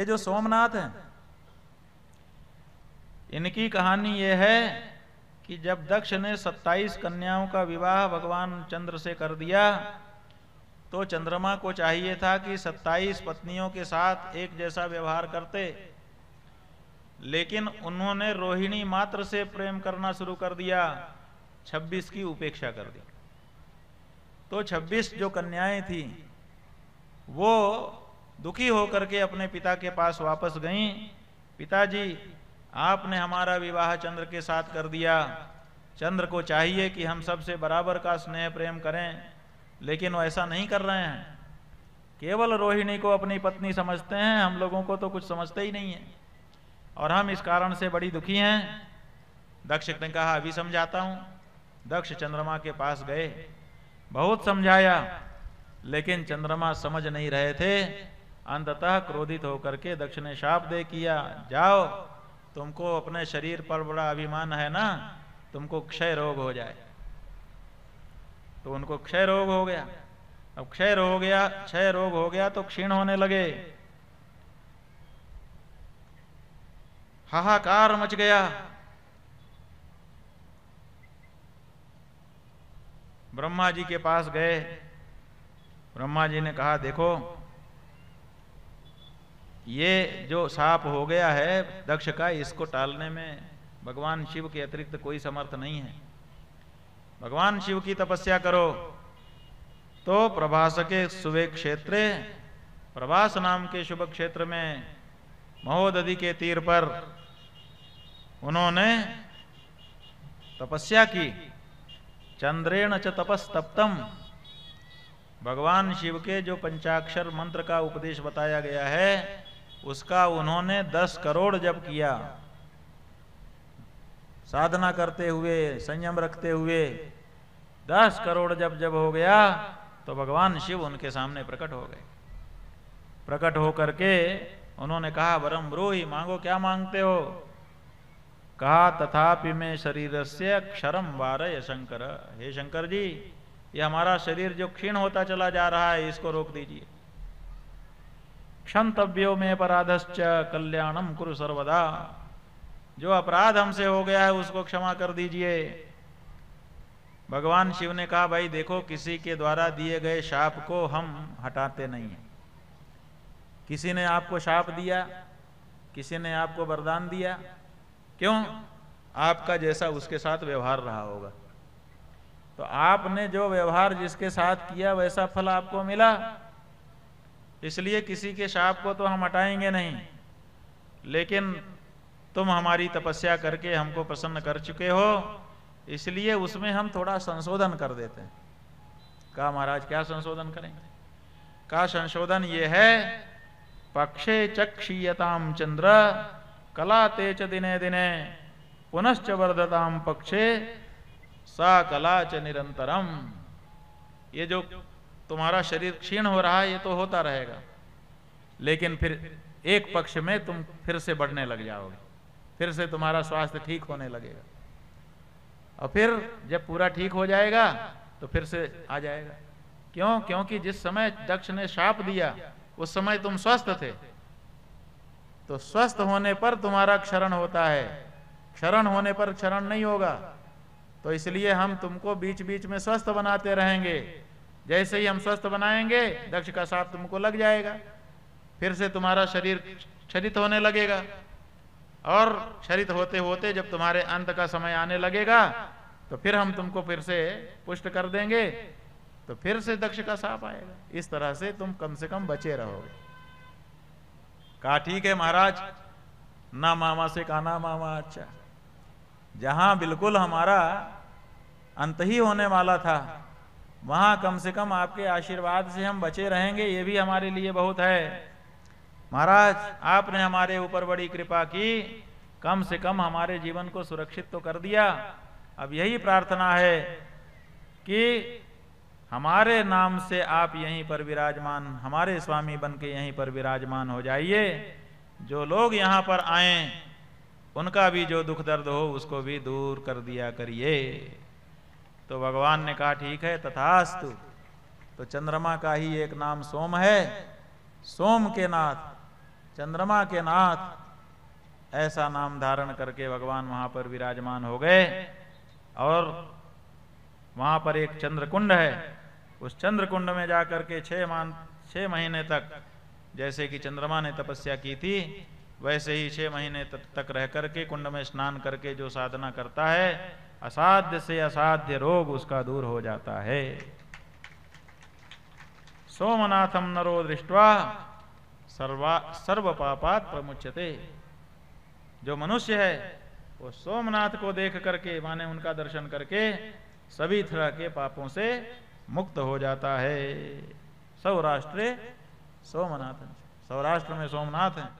ये जो सोमनाथ हैं इनकी कहानी ये है कि जब दक्ष ने 27 कन्याओं का विवाह भगवान चंद्र से कर दिया तो चंद्रमा को चाहिए था कि 27 पत्नियों के साथ एक जैसा व्यवहार करते लेकिन उन्होंने रोहिणी मात्र से प्रेम करना शुरू कर दिया 26 की उपेक्षा कर दी तो 26 जो कन्याएं थी वो दुखी होकर के अपने पिता के पास वापस गईं पिताजी आपने हमारा विवाह चंद्र के साथ कर दिया चंद्र को चाहिए कि हम सबसे बराबर का स्नेह प्रेम करें लेकिन वो ऐसा नहीं कर रहे हैं केवल रोहिणी को अपनी पत्नी समझते हैं हम लोगों को तो कुछ समझते ही नहीं है और हम इस कारण से बड़ी दुखी हैं दक्ष ने कहा अभी समझाता हूँ दक्ष चंद्रमा के पास गए बहुत समझाया लेकिन चंद्रमा समझ नहीं रहे थे अंततः क्रोधित होकर के दक्ष ने शाप दे किया जाओ तुमको अपने शरीर पर बड़ा अभिमान है ना तुमको क्षय रोग हो जाए तो उनको क्षय रोग हो गया अब क्षय रोग हो गया क्षय रोग हो गया तो क्षीण होने लगे हाहाकार मच गया ब्रह्मा जी के पास गए ब्रह्मा जी ने कहा देखो ये जो साप हो गया है दक्ष का इसको टालने में भगवान शिव के अतिरिक्त कोई समर्थ नहीं है भगवान शिव की तपस्या करो तो प्रभास के सुबे क्षेत्र प्रभास नाम के शुभ क्षेत्र में महोदधि के तीर पर उन्होंने तपस्या की चंद्रेण च तपस्तप्तम भगवान शिव के जो पंचाक्षर मंत्र का उपदेश बताया गया है उसका उन्होंने दस करोड़ जब किया साधना करते हुए संयम रखते हुए दस करोड़ जब जब हो गया तो भगवान शिव उनके सामने प्रकट हो गए प्रकट हो करके उन्होंने कहा वरम ब्रूही मांगो क्या मांगते हो कहा तथापि में शरीर से क्षरम ये शंकर हे शंकर जी ये हमारा शरीर जो क्षीण होता चला जा रहा है इसको रोक दीजिए क्षंतव्यो में अपराधश्च कल्याणम कुरु सर्वदा जो अपराध हमसे हो गया है उसको क्षमा कर दीजिए भगवान शिव ने कहा भाई देखो किसी के द्वारा दिए गए शाप को हम हटाते नहीं हैं किसी ने आपको शाप दिया किसी ने आपको वरदान दिया क्यों आपका जैसा उसके साथ व्यवहार रहा होगा तो आपने जो व्यवहार जिसके साथ किया वैसा फल आपको मिला इसलिए किसी के शाप को तो हम हटाएंगे नहीं लेकिन तुम हमारी तपस्या करके हमको प्रसन्न कर चुके हो इसलिए उसमें हम थोड़ा संशोधन कर देते हैं कहा महाराज क्या संशोधन करेंगे का संशोधन ये है पक्षे चक्षीयताम चंद्र कला तेज दिने दिने पुनश्च वर्धताम पक्षे सा कला च निरंतरम ये जो तुम्हारा शरीर क्षीण हो रहा है ये तो होता रहेगा लेकिन फिर एक पक्ष में तुम फिर से बढ़ने लग जाओगे फिर से तुम्हारा स्वास्थ्य ठीक होने लगेगा और फिर जब पूरा ठीक हो जाएगा तो फिर से आ जाएगा क्यों क्योंकि जिस समय दक्ष ने शाप दिया उस समय तुम स्वस्थ थे तो स्वस्थ होने पर तुम्हारा क्षरण होता है क्षरण होने पर क्षरण नहीं होगा तो इसलिए हम तुमको बीच बीच में स्वस्थ बनाते रहेंगे जैसे ही हम स्वस्थ बनाएंगे दक्ष का साप तुमको लग जाएगा फिर से तुम्हारा शरीर क्षरित होने लगेगा और क्षरित होते होते जब तुम्हारे अंत का समय आने लगेगा तो फिर हम तुमको फिर से पुष्ट कर देंगे तो फिर से दक्ष का साप आएगा इस तरह से तुम कम से कम बचे रहोगे कहा ठीक है महाराज ना मामा से कहा ना मामा अच्छा जहां बिल्कुल हमारा अंत ही होने वाला था वहाँ कम से कम आपके आशीर्वाद से हम बचे रहेंगे ये भी हमारे लिए बहुत है महाराज आपने हमारे ऊपर बड़ी कृपा की कम से कम हमारे जीवन को सुरक्षित तो कर दिया अब यही प्रार्थना है कि हमारे नाम से आप यहीं पर विराजमान हमारे स्वामी बन के यहीं पर विराजमान हो जाइए जो लोग यहाँ पर आए उनका भी जो दुख दर्द हो उसको भी दूर कर दिया करिए तो भगवान ने कहा ठीक है तथास्तु तो चंद्रमा का ही एक नाम सोम है सोम के नाथ चंद्रमा के नाथ ऐसा नाम धारण करके भगवान वहां पर विराजमान हो गए और वहां पर एक चंद्रकुंड है उस चंद्रकुंड में जाकर के छह मान छह महीने तक जैसे कि चंद्रमा ने तपस्या की थी वैसे ही छह महीने तक रह करके कुंड में स्नान करके जो साधना करता है असाध्य से असाध्य रोग उसका दूर हो जाता है सोमनाथम नरो दृष्टवा सर्वा सर्व पापात प्रमुचते जो मनुष्य है वो सोमनाथ को देख करके माने उनका दर्शन करके सभी तरह के पापों से मुक्त हो जाता है सौराष्ट्र सोमनाथ सौराष्ट्र में सोमनाथ है